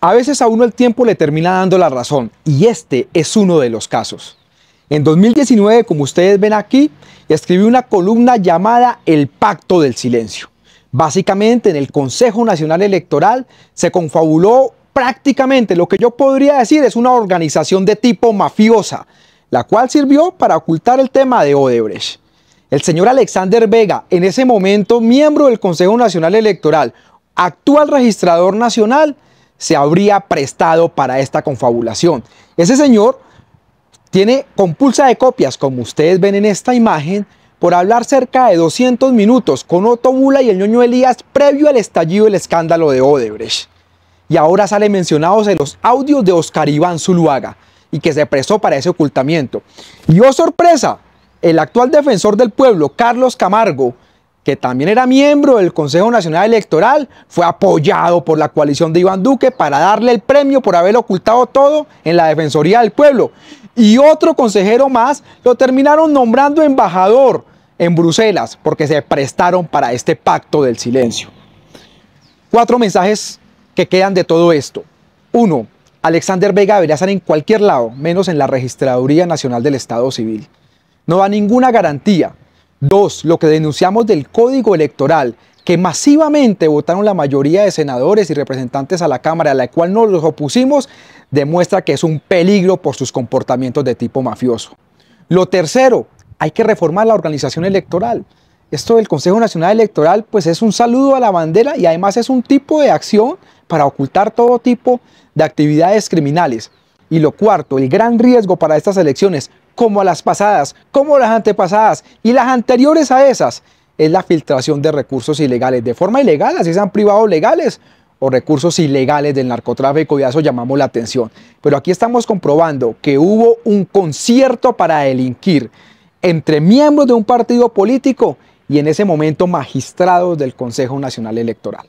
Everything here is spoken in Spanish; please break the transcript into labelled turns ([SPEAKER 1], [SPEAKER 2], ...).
[SPEAKER 1] A veces a uno el tiempo le termina dando la razón y este es uno de los casos. En 2019, como ustedes ven aquí, escribí una columna llamada El Pacto del Silencio. Básicamente en el Consejo Nacional Electoral se confabuló prácticamente lo que yo podría decir es una organización de tipo mafiosa, la cual sirvió para ocultar el tema de Odebrecht. El señor Alexander Vega, en ese momento miembro del Consejo Nacional Electoral, actual registrador nacional, se habría prestado para esta confabulación. Ese señor tiene compulsa de copias, como ustedes ven en esta imagen, por hablar cerca de 200 minutos con Otto Bula y el ñoño Elías previo al estallido del escándalo de Odebrecht. Y ahora sale mencionados en los audios de Oscar Iván Zuluaga y que se prestó para ese ocultamiento. Y oh sorpresa, el actual defensor del pueblo, Carlos Camargo, que también era miembro del Consejo Nacional Electoral, fue apoyado por la coalición de Iván Duque para darle el premio por haber ocultado todo en la Defensoría del Pueblo. Y otro consejero más lo terminaron nombrando embajador en Bruselas porque se prestaron para este pacto del silencio. Cuatro mensajes que quedan de todo esto. Uno, Alexander Vega debería estar en cualquier lado, menos en la Registraduría Nacional del Estado Civil. No da ninguna garantía Dos, lo que denunciamos del Código Electoral, que masivamente votaron la mayoría de senadores y representantes a la Cámara, a la cual no los opusimos, demuestra que es un peligro por sus comportamientos de tipo mafioso. Lo tercero, hay que reformar la organización electoral. Esto del Consejo Nacional Electoral, pues es un saludo a la bandera y además es un tipo de acción para ocultar todo tipo de actividades criminales. Y lo cuarto, el gran riesgo para estas elecciones, como a las pasadas, como las antepasadas y las anteriores a esas, es la filtración de recursos ilegales, de forma ilegal, así sean privados legales o recursos ilegales del narcotráfico y a eso llamamos la atención. Pero aquí estamos comprobando que hubo un concierto para delinquir entre miembros de un partido político y en ese momento magistrados del Consejo Nacional Electoral.